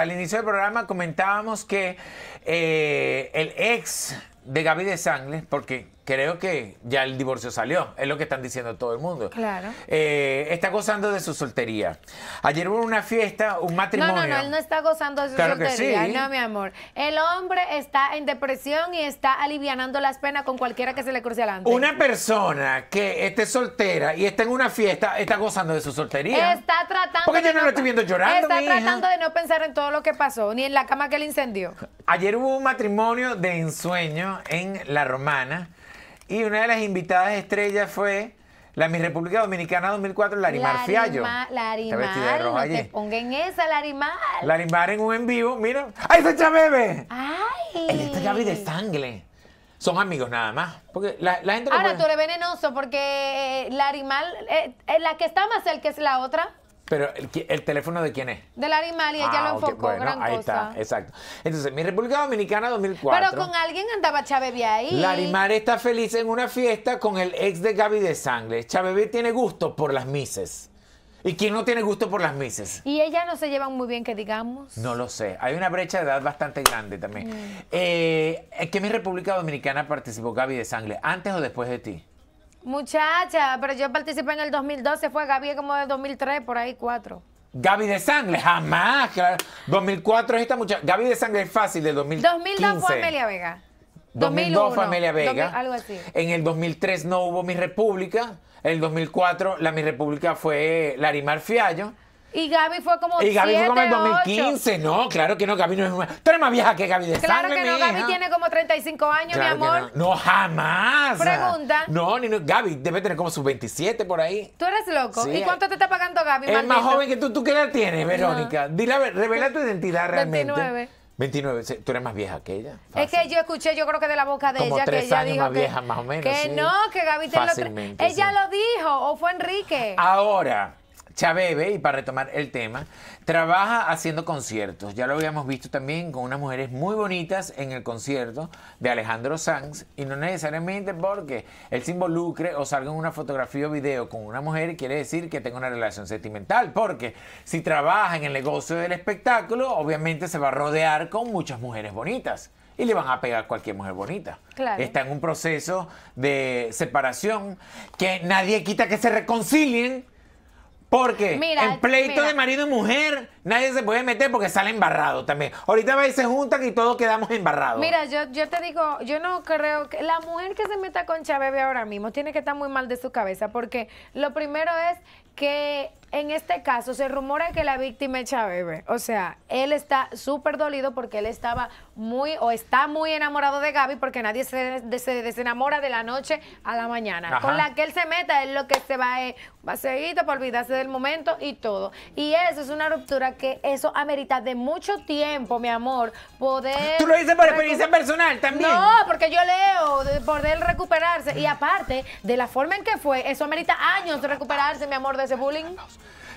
Al inicio del programa comentábamos que eh, el ex de Gaby de Sangles, porque creo que ya el divorcio salió, es lo que están diciendo todo el mundo. Claro. Eh, está gozando de su soltería. Ayer hubo una fiesta, un matrimonio. No, no, no, él no está gozando de su claro soltería. Sí. No, mi amor. El hombre está en depresión y está alivianando las penas con cualquiera que se le cruce adelante. Una persona que esté soltera y está en una fiesta está gozando de su soltería. Está tratando. Porque yo no, lo estoy viendo llorando. Está tratando de no pensar en todo lo que pasó, ni en la cama que le incendió. Ayer hubo un matrimonio de ensueño en La Romana. Y una de las invitadas estrellas fue la Mi República Dominicana 2004, Larimar Fiallo. Larimar, vestida de rojo no allí. te esa, Larimar. en un en vivo, mira. ¡Ay, se bebé! ¡Ay! El de sangre. Son amigos nada más. Porque la, gente Ahora tú eres venenoso porque eh, Larimar, eh, eh, la que está más el que es la otra. Pero el, teléfono de quién es? De animal y ella lo ah, enfocó, bueno, ahí está, exacto. Entonces, mi República Dominicana 2004. Pero con alguien andaba Chávez ahí. Larimar está feliz en una fiesta con el ex de Gaby de Sangre. Chabebé tiene gusto por las mises. ¿Y quién no tiene gusto por las mises? Y ellas no se llevan muy bien, que digamos. No lo sé. Hay una brecha de edad bastante grande también. Mm. Eh, ¿En mi República Dominicana participó Gaby de Sangre? ¿Antes o después de ti? Muchacha, pero yo participé en el 2012, fue Gaby como de 2003, por ahí cuatro. Gaby de Sangre, jamás. 2004 es esta muchacha. Gaby de Sangre es fácil, de 2015. 2002 fue Amelia Vega. 2002 fue Amelia Vega. En el 2003 no hubo Mi República. En el 2004 la Mi República fue Larimar Fiallo. Y Gaby fue como. Y Gaby fue como el 2015. No, claro que no, Gaby no es una. Tú eres más vieja que Gaby de Claro que no, Gaby tiene como 35 años, mi amor. No. no. jamás. Pregunta. No, ni Gaby debe tener como sus 27 por ahí. Tú eres loco. ¿Y cuánto te está pagando Gaby? Es más joven que tú. ¿Tú qué edad tienes, Verónica? Dile, revela tu identidad realmente. 29. 29, tú eres más vieja que ella. Es que yo escuché, yo creo que de la boca de Como ella, tres que ella años más vieja, más o menos. Que no, que Gaby te lo Ella lo dijo, o fue Enrique. Ahora, Chabebe, y para retomar el tema, trabaja haciendo conciertos. Ya lo habíamos visto también con unas mujeres muy bonitas en el concierto de Alejandro Sanz. Y no necesariamente porque él se involucre o salga en una fotografía o video con una mujer quiere decir que tenga una relación sentimental. Porque si trabaja en el negocio del espectáculo, obviamente se va a rodear con muchas mujeres bonitas y le van a pegar cualquier mujer bonita. Está en un proceso de separación que nadie quita que se reconcilien, porque en pleito de marido y mujer nadie se puede meter porque sale embarrado también. Ahorita va y se juntan y todos quedamos embarrados. Mira, yo, yo te digo, yo no creo que la mujer que se meta con Chabebe ahora mismo tiene que estar muy mal de su cabeza porque lo primero es que en este caso, se rumora que la víctima es Chabebe. O sea, él está súper dolido porque él estaba muy o está muy enamorado de Gaby porque nadie se, se desenamora de la noche a la mañana. Con la que él se meta, es lo que se va a seguir para olvidarse del momento y todo. Y eso es una ruptura que eso amerita de mucho tiempo, mi amor, poder... Tú lo dices por experiencia personal también. No, porque yo leo, por poder recuperarse. Y aparte, de la forma en que fue, eso amerita años de recuperarse, mi amor, de ese bullying.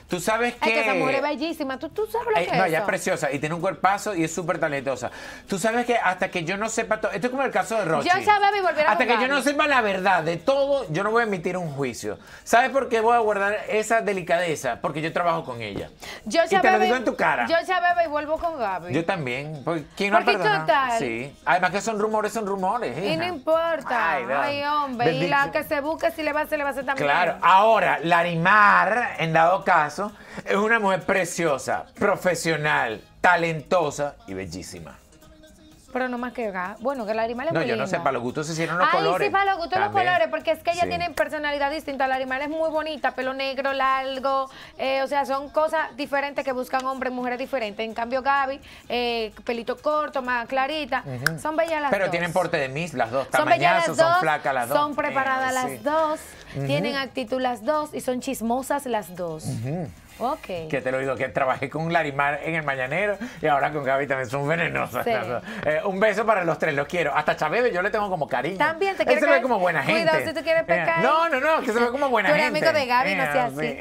Tú sabes que... es que esa mujer es bellísima. ¿Tú, sabes lo que no, ella es preciosa y tiene un cuerpazo y es súper talentosa. Tú sabes que hasta que yo no sepa todo... Esto es como el caso de Rochi. Yo sabía y volver a Hasta que yo no sepa la verdad de todo, yo no voy a emitir un juicio. ¿Sabes por qué voy a guardar esa delicadeza? Porque yo trabajo con ella. Yo y te lo digo en tu cara. Yo ya bebo y vuelvo con Gaby. Yo también. Pues, ¿quién no porque total. Sí. Además que son rumores, son rumores. Y no importa. Ay, hombre. y la que se busque si le va, se le va a hacer también. Claro. Ahora, Larimar, en dado caso, es una mujer preciosa, profesional, talentosa y bellísima. Pero no más que Bueno, que animal es muy No, yo no sé, para los gustos se hicieron los colores. Ay, sí, para los gustos los colores, porque es que ella tiene tienen personalidad distinta. La animal es muy bonita, pelo negro, largo. Eh, o sea, son cosas diferentes que buscan hombres y mujeres diferentes. En cambio, Gaby, eh, pelito corto, más clarita. Son bellas las Pero dos. Pero tienen porte de mis, las dos. Son bellas Son flacas las dos. Son preparadas las dos. Tienen actitud las dos y son chismosas las dos. Okay. Que te lo digo, que trabajé con Larimar en El Mañanero y ahora con Gaby también son venenosas. Eh, un beso para los tres, los quiero. Hasta Chávez, yo le tengo como cariño. También te quiero. se ve como buena gente. Cuidado si tú quieres eh, pecar. No, no, no, que se ve como buena gente. Tú amigo de Gaby, no eh, seas así.